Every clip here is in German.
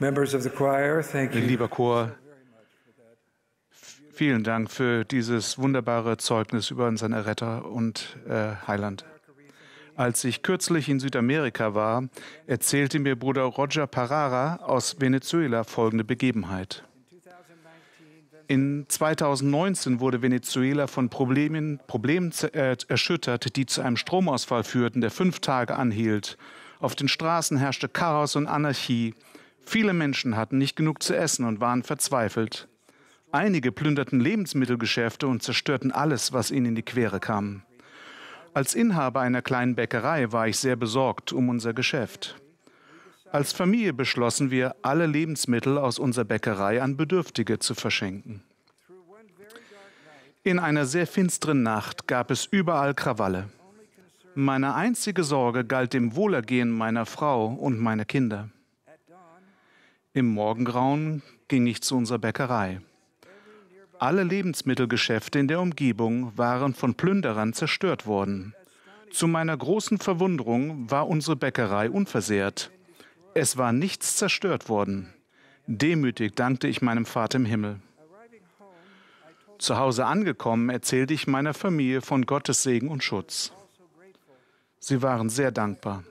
Lieber Chor, vielen Dank für dieses wunderbare Zeugnis über unseren Erretter und äh, Heiland. Als ich kürzlich in Südamerika war, erzählte mir Bruder Roger Parara aus Venezuela folgende Begebenheit. In 2019 wurde Venezuela von Problemen, Problemen äh, erschüttert, die zu einem Stromausfall führten, der fünf Tage anhielt. Auf den Straßen herrschte Chaos und Anarchie. Viele Menschen hatten nicht genug zu essen und waren verzweifelt. Einige plünderten Lebensmittelgeschäfte und zerstörten alles, was ihnen in die Quere kam. Als Inhaber einer kleinen Bäckerei war ich sehr besorgt um unser Geschäft. Als Familie beschlossen wir, alle Lebensmittel aus unserer Bäckerei an Bedürftige zu verschenken. In einer sehr finsteren Nacht gab es überall Krawalle. Meine einzige Sorge galt dem Wohlergehen meiner Frau und meiner Kinder. Im Morgengrauen ging ich zu unserer Bäckerei. Alle Lebensmittelgeschäfte in der Umgebung waren von Plünderern zerstört worden. Zu meiner großen Verwunderung war unsere Bäckerei unversehrt. Es war nichts zerstört worden. Demütig dankte ich meinem Vater im Himmel. Zu Hause angekommen, erzählte ich meiner Familie von Gottes Segen und Schutz. Sie waren sehr dankbar.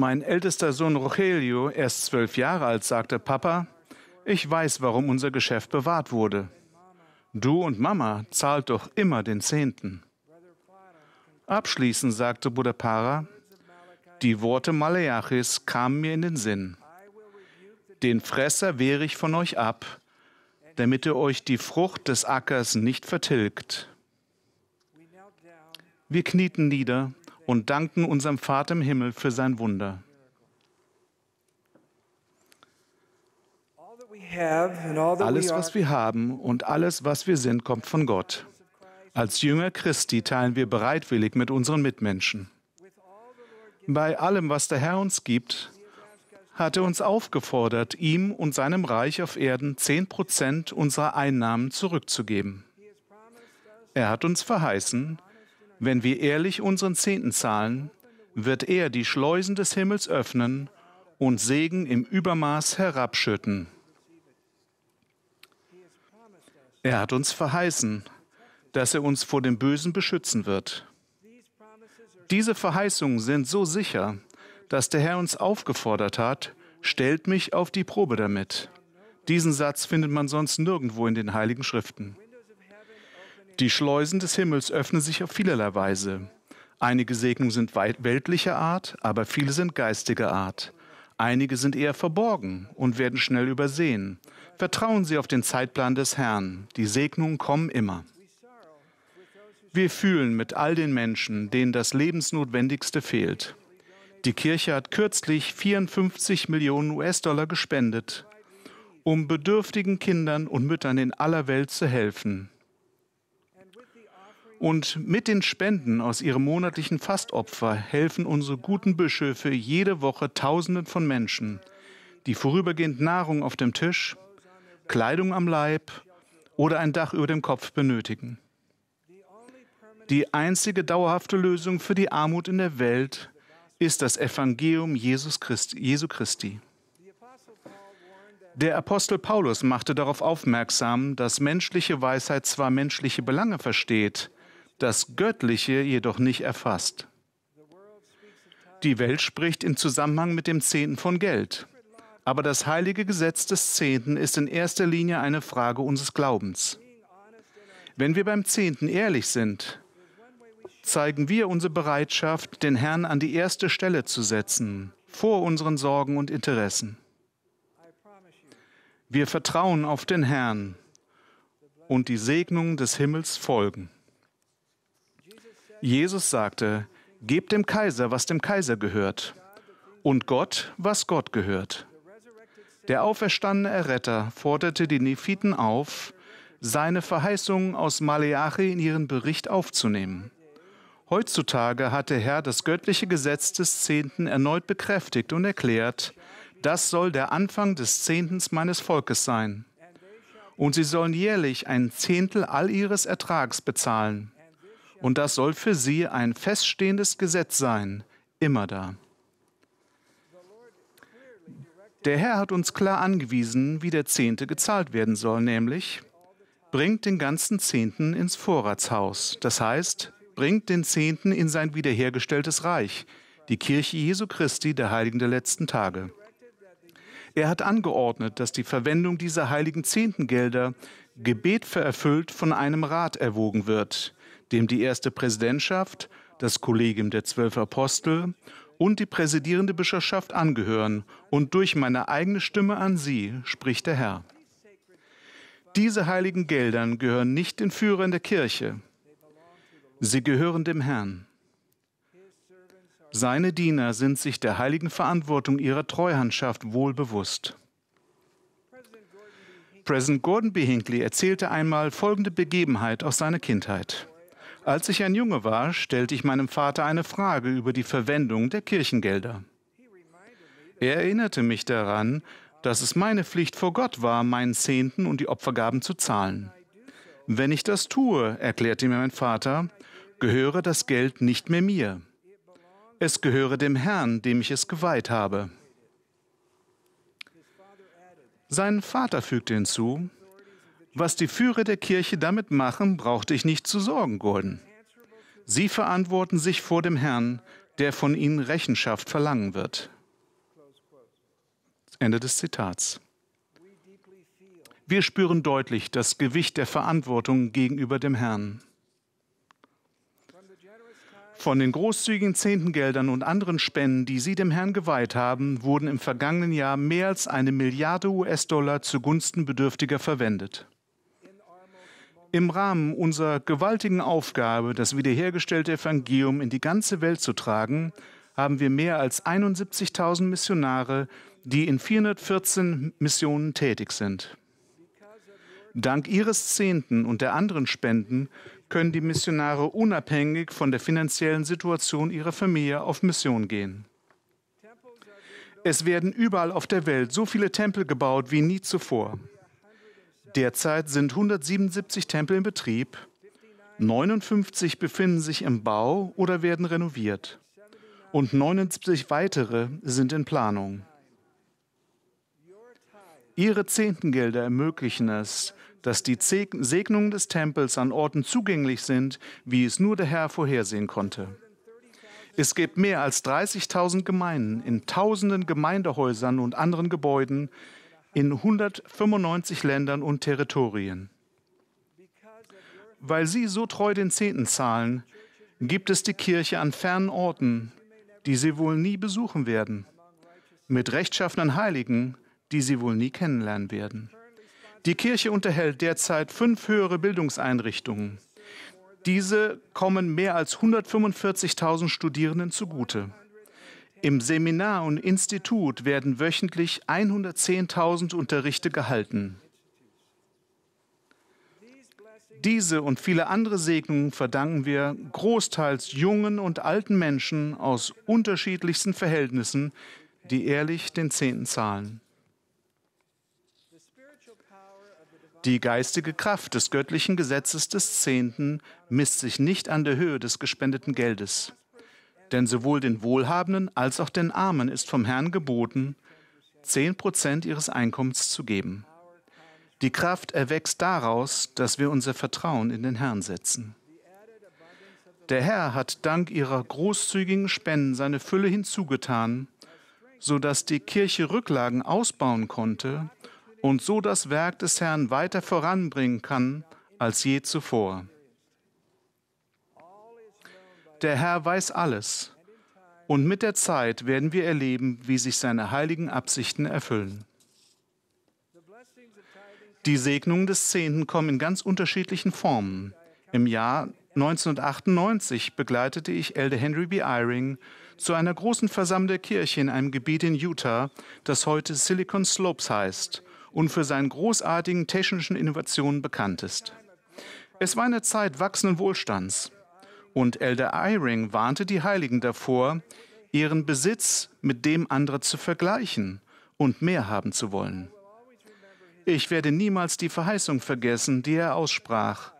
Mein ältester Sohn Rogelio, erst zwölf Jahre alt, sagte, Papa, ich weiß, warum unser Geschäft bewahrt wurde. Du und Mama zahlt doch immer den Zehnten. Abschließend sagte Buddha Para, die Worte Malayachis kamen mir in den Sinn. Den Fresser wehre ich von euch ab, damit ihr euch die Frucht des Ackers nicht vertilgt. Wir knieten nieder und danken unserem Vater im Himmel für sein Wunder. Alles, was wir haben und alles, was wir sind, kommt von Gott. Als Jünger Christi teilen wir bereitwillig mit unseren Mitmenschen. Bei allem, was der Herr uns gibt, hat er uns aufgefordert, ihm und seinem Reich auf Erden 10 Prozent unserer Einnahmen zurückzugeben. Er hat uns verheißen, wenn wir ehrlich unseren Zehnten zahlen, wird er die Schleusen des Himmels öffnen und Segen im Übermaß herabschütten. Er hat uns verheißen, dass er uns vor dem Bösen beschützen wird. Diese Verheißungen sind so sicher, dass der Herr uns aufgefordert hat, stellt mich auf die Probe damit. Diesen Satz findet man sonst nirgendwo in den heiligen Schriften. Die Schleusen des Himmels öffnen sich auf vielerlei Weise. Einige Segnungen sind weltlicher Art, aber viele sind geistiger Art. Einige sind eher verborgen und werden schnell übersehen. Vertrauen Sie auf den Zeitplan des Herrn. Die Segnungen kommen immer. Wir fühlen mit all den Menschen, denen das Lebensnotwendigste fehlt. Die Kirche hat kürzlich 54 Millionen US-Dollar gespendet, um bedürftigen Kindern und Müttern in aller Welt zu helfen. Und mit den Spenden aus ihrem monatlichen Fastopfer helfen unsere guten Bischöfe jede Woche Tausenden von Menschen, die vorübergehend Nahrung auf dem Tisch, Kleidung am Leib oder ein Dach über dem Kopf benötigen. Die einzige dauerhafte Lösung für die Armut in der Welt ist das Evangelium Jesus Christi, Jesu Christi. Der Apostel Paulus machte darauf aufmerksam, dass menschliche Weisheit zwar menschliche Belange versteht, das Göttliche jedoch nicht erfasst. Die Welt spricht im Zusammenhang mit dem Zehnten von Geld. Aber das heilige Gesetz des Zehnten ist in erster Linie eine Frage unseres Glaubens. Wenn wir beim Zehnten ehrlich sind, zeigen wir unsere Bereitschaft, den Herrn an die erste Stelle zu setzen, vor unseren Sorgen und Interessen. Wir vertrauen auf den Herrn und die Segnungen des Himmels folgen. Jesus sagte, gebt dem Kaiser, was dem Kaiser gehört, und Gott, was Gott gehört. Der auferstandene Erretter forderte die Nephiten auf, seine Verheißungen aus Maleachi in ihren Bericht aufzunehmen. Heutzutage hat der Herr das göttliche Gesetz des Zehnten erneut bekräftigt und erklärt, das soll der Anfang des Zehntens meines Volkes sein. Und sie sollen jährlich ein Zehntel all ihres Ertrags bezahlen. Und das soll für sie ein feststehendes Gesetz sein, immer da. Der Herr hat uns klar angewiesen, wie der Zehnte gezahlt werden soll, nämlich bringt den ganzen Zehnten ins Vorratshaus, das heißt, bringt den Zehnten in sein wiederhergestelltes Reich, die Kirche Jesu Christi, der Heiligen der letzten Tage. Er hat angeordnet, dass die Verwendung dieser heiligen Zehntengelder Gebet vererfüllt von einem Rat erwogen wird dem die erste Präsidentschaft, das Kollegium der Zwölf Apostel und die präsidierende Bischofschaft angehören und durch meine eigene Stimme an sie spricht der Herr. Diese heiligen Geldern gehören nicht den Führern der Kirche, sie gehören dem Herrn. Seine Diener sind sich der heiligen Verantwortung ihrer Treuhandschaft wohl bewusst. Präsident Gordon B. Hinckley erzählte einmal folgende Begebenheit aus seiner Kindheit. Als ich ein Junge war, stellte ich meinem Vater eine Frage über die Verwendung der Kirchengelder. Er erinnerte mich daran, dass es meine Pflicht vor Gott war, meinen Zehnten und die Opfergaben zu zahlen. Wenn ich das tue, erklärte mir mein Vater, gehöre das Geld nicht mehr mir. Es gehöre dem Herrn, dem ich es geweiht habe. Sein Vater fügte hinzu, was die Führer der Kirche damit machen, brauchte ich nicht zu sorgen, Gordon. Sie verantworten sich vor dem Herrn, der von ihnen Rechenschaft verlangen wird. Ende des Zitats. Wir spüren deutlich das Gewicht der Verantwortung gegenüber dem Herrn. Von den großzügigen Zehntengeldern und anderen Spenden, die Sie dem Herrn geweiht haben, wurden im vergangenen Jahr mehr als eine Milliarde US-Dollar zugunsten Bedürftiger verwendet. Im Rahmen unserer gewaltigen Aufgabe, das wiederhergestellte Evangelium in die ganze Welt zu tragen, haben wir mehr als 71.000 Missionare, die in 414 Missionen tätig sind. Dank ihres Zehnten und der anderen Spenden können die Missionare unabhängig von der finanziellen Situation ihrer Familie auf Mission gehen. Es werden überall auf der Welt so viele Tempel gebaut wie nie zuvor. Derzeit sind 177 Tempel in Betrieb, 59 befinden sich im Bau oder werden renoviert und 79 weitere sind in Planung. Ihre Zehntengelder ermöglichen es, dass die Segnungen des Tempels an Orten zugänglich sind, wie es nur der Herr vorhersehen konnte. Es gibt mehr als 30.000 Gemeinden in tausenden Gemeindehäusern und anderen Gebäuden, in 195 Ländern und Territorien. Weil sie so treu den Zehnten zahlen, gibt es die Kirche an fernen Orten, die sie wohl nie besuchen werden, mit rechtschaffenen Heiligen, die sie wohl nie kennenlernen werden. Die Kirche unterhält derzeit fünf höhere Bildungseinrichtungen. Diese kommen mehr als 145.000 Studierenden zugute. Im Seminar und Institut werden wöchentlich 110.000 Unterrichte gehalten. Diese und viele andere Segnungen verdanken wir großteils jungen und alten Menschen aus unterschiedlichsten Verhältnissen, die ehrlich den Zehnten zahlen. Die geistige Kraft des göttlichen Gesetzes des Zehnten misst sich nicht an der Höhe des gespendeten Geldes. Denn sowohl den Wohlhabenden als auch den Armen ist vom Herrn geboten, 10% ihres Einkommens zu geben. Die Kraft erwächst daraus, dass wir unser Vertrauen in den Herrn setzen. Der Herr hat dank ihrer großzügigen Spenden seine Fülle hinzugetan, sodass die Kirche Rücklagen ausbauen konnte und so das Werk des Herrn weiter voranbringen kann als je zuvor. Der Herr weiß alles. Und mit der Zeit werden wir erleben, wie sich seine heiligen Absichten erfüllen. Die Segnungen des Zehnten kommen in ganz unterschiedlichen Formen. Im Jahr 1998 begleitete ich Elder Henry B. Eyring zu einer großen Versammlung der Kirche in einem Gebiet in Utah, das heute Silicon Slopes heißt und für seine großartigen technischen Innovationen bekannt ist. Es war eine Zeit wachsenden Wohlstands. Und Elder Eyring warnte die Heiligen davor, ihren Besitz mit dem anderer zu vergleichen und mehr haben zu wollen. Ich werde niemals die Verheißung vergessen, die er aussprach,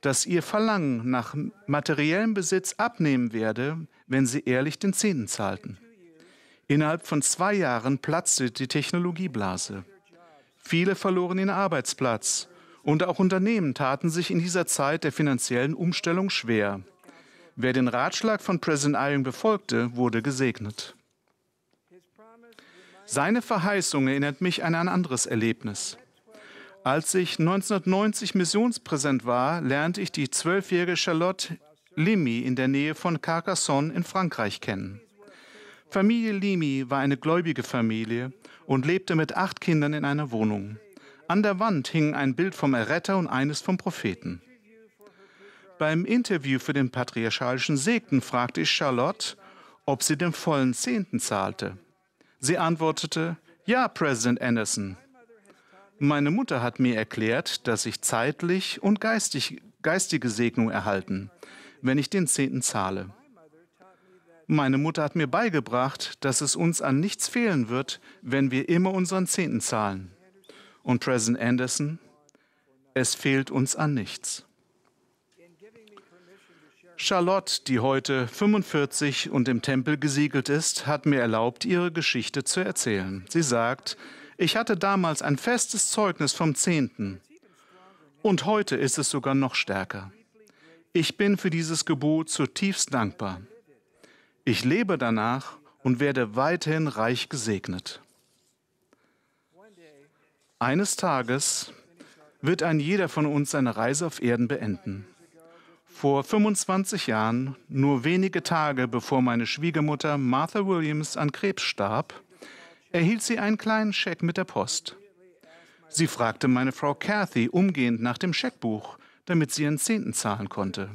dass ihr Verlangen nach materiellem Besitz abnehmen werde, wenn sie ehrlich den Zehnten zahlten. Innerhalb von zwei Jahren platzte die Technologieblase. Viele verloren ihren Arbeitsplatz und auch Unternehmen taten sich in dieser Zeit der finanziellen Umstellung schwer. Wer den Ratschlag von President Eyring befolgte, wurde gesegnet. Seine Verheißung erinnert mich an ein anderes Erlebnis. Als ich 1990 Missionspräsent war, lernte ich die zwölfjährige Charlotte Limi in der Nähe von Carcassonne in Frankreich kennen. Familie Limi war eine gläubige Familie und lebte mit acht Kindern in einer Wohnung. An der Wand hingen ein Bild vom Erretter und eines vom Propheten. Beim Interview für den patriarchalischen Segen fragte ich Charlotte, ob sie den vollen Zehnten zahlte. Sie antwortete, ja, Präsident Anderson. Meine Mutter hat mir erklärt, dass ich zeitlich und geistig, geistige Segnung erhalten, wenn ich den Zehnten zahle. Meine Mutter hat mir beigebracht, dass es uns an nichts fehlen wird, wenn wir immer unseren Zehnten zahlen. Und Präsident Anderson, es fehlt uns an nichts. Charlotte, die heute 45 und im Tempel gesiegelt ist, hat mir erlaubt, ihre Geschichte zu erzählen. Sie sagt, ich hatte damals ein festes Zeugnis vom Zehnten und heute ist es sogar noch stärker. Ich bin für dieses Gebot zutiefst dankbar. Ich lebe danach und werde weiterhin reich gesegnet. Eines Tages wird ein jeder von uns seine Reise auf Erden beenden. Vor 25 Jahren, nur wenige Tage bevor meine Schwiegermutter Martha Williams an Krebs starb, erhielt sie einen kleinen Scheck mit der Post. Sie fragte meine Frau Cathy umgehend nach dem Scheckbuch, damit sie ihren Zehnten zahlen konnte.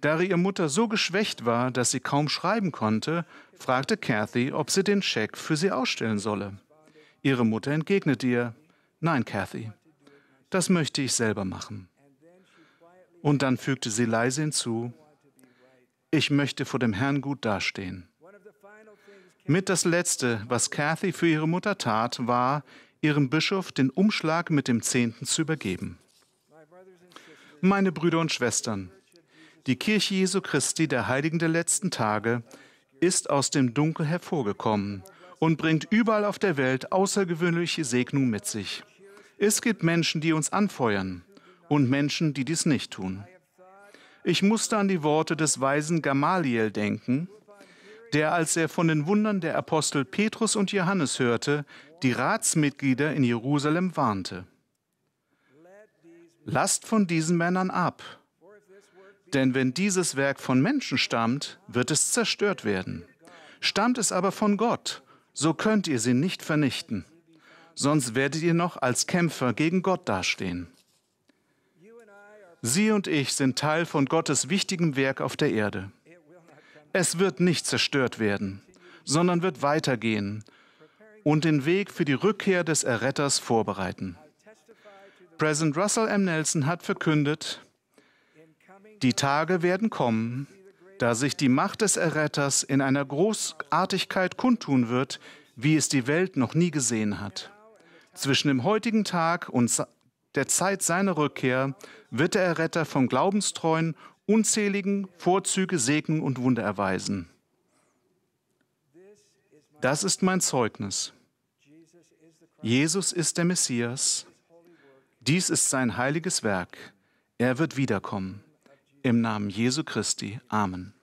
Da ihre Mutter so geschwächt war, dass sie kaum schreiben konnte, fragte Cathy, ob sie den Scheck für sie ausstellen solle. Ihre Mutter entgegnete ihr, Nein, Cathy, das möchte ich selber machen. Und dann fügte sie leise hinzu, ich möchte vor dem Herrn gut dastehen. Mit das Letzte, was Kathy für ihre Mutter tat, war, ihrem Bischof den Umschlag mit dem Zehnten zu übergeben. Meine Brüder und Schwestern, die Kirche Jesu Christi der Heiligen der letzten Tage ist aus dem Dunkel hervorgekommen und bringt überall auf der Welt außergewöhnliche Segnungen mit sich. Es gibt Menschen, die uns anfeuern, und Menschen, die dies nicht tun. Ich musste an die Worte des weisen Gamaliel denken, der, als er von den Wundern der Apostel Petrus und Johannes hörte, die Ratsmitglieder in Jerusalem warnte. Lasst von diesen Männern ab, denn wenn dieses Werk von Menschen stammt, wird es zerstört werden. Stammt es aber von Gott, so könnt ihr sie nicht vernichten, sonst werdet ihr noch als Kämpfer gegen Gott dastehen. Sie und ich sind Teil von Gottes wichtigem Werk auf der Erde. Es wird nicht zerstört werden, sondern wird weitergehen und den Weg für die Rückkehr des Erretters vorbereiten. Präsident Russell M. Nelson hat verkündet, die Tage werden kommen, da sich die Macht des Erretters in einer Großartigkeit kundtun wird, wie es die Welt noch nie gesehen hat. Zwischen dem heutigen Tag und der Zeit seiner Rückkehr wird der Erretter vom Glaubenstreuen unzähligen Vorzüge, Segen und Wunder erweisen. Das ist mein Zeugnis. Jesus ist der Messias. Dies ist sein heiliges Werk. Er wird wiederkommen. Im Namen Jesu Christi. Amen.